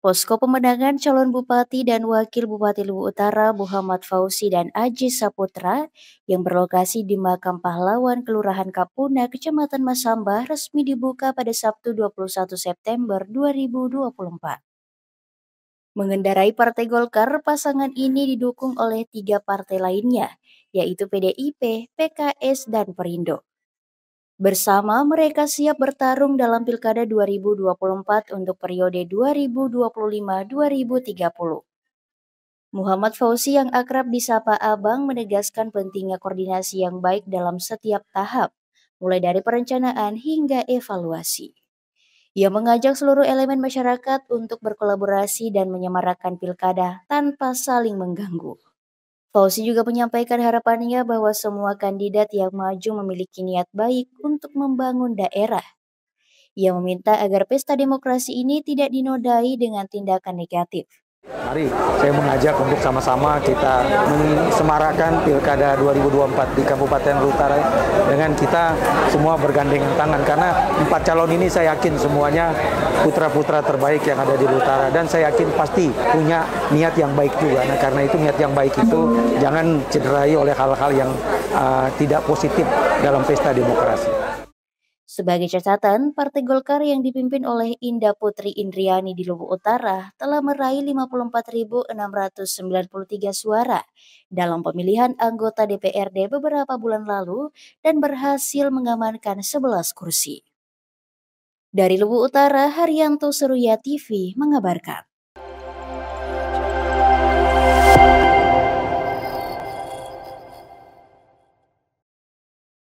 Posko pemenangan calon bupati dan wakil bupati Lubu Utara Muhammad Fauzi dan Aji Saputra yang berlokasi di Makam Pahlawan Kelurahan Kapuna, Kecamatan Masamba resmi dibuka pada Sabtu 21 September 2024. Mengendarai Partai Golkar, pasangan ini didukung oleh tiga partai lainnya, yaitu PDIP, PKS, dan Perindo. Bersama mereka siap bertarung dalam Pilkada 2024 untuk periode 2025-2030. Muhammad Fauzi yang akrab disapa Abang menegaskan pentingnya koordinasi yang baik dalam setiap tahap, mulai dari perencanaan hingga evaluasi. Ia mengajak seluruh elemen masyarakat untuk berkolaborasi dan menyemarakan pilkada tanpa saling mengganggu. Fauzi juga menyampaikan harapannya bahwa semua kandidat yang maju memiliki niat baik untuk membangun daerah. Ia meminta agar pesta demokrasi ini tidak dinodai dengan tindakan negatif. Mari saya mengajak untuk sama-sama kita semarakan Pilkada 2024 di Kabupaten Lutara dengan kita semua bergandeng tangan karena empat calon ini saya yakin semuanya putra-putra terbaik yang ada di Lutara dan saya yakin pasti punya niat yang baik juga. Nah, karena itu niat yang baik itu jangan cederai oleh hal-hal yang uh, tidak positif dalam pesta demokrasi. Sebagai catatan, Partai Golkar yang dipimpin oleh Indah Putri Indriani di Lubuk Utara telah meraih 54.693 suara dalam pemilihan anggota DPRD beberapa bulan lalu dan berhasil mengamankan 11 kursi. Dari Lubuk Utara, Haryanto Seruya TV mengabarkan.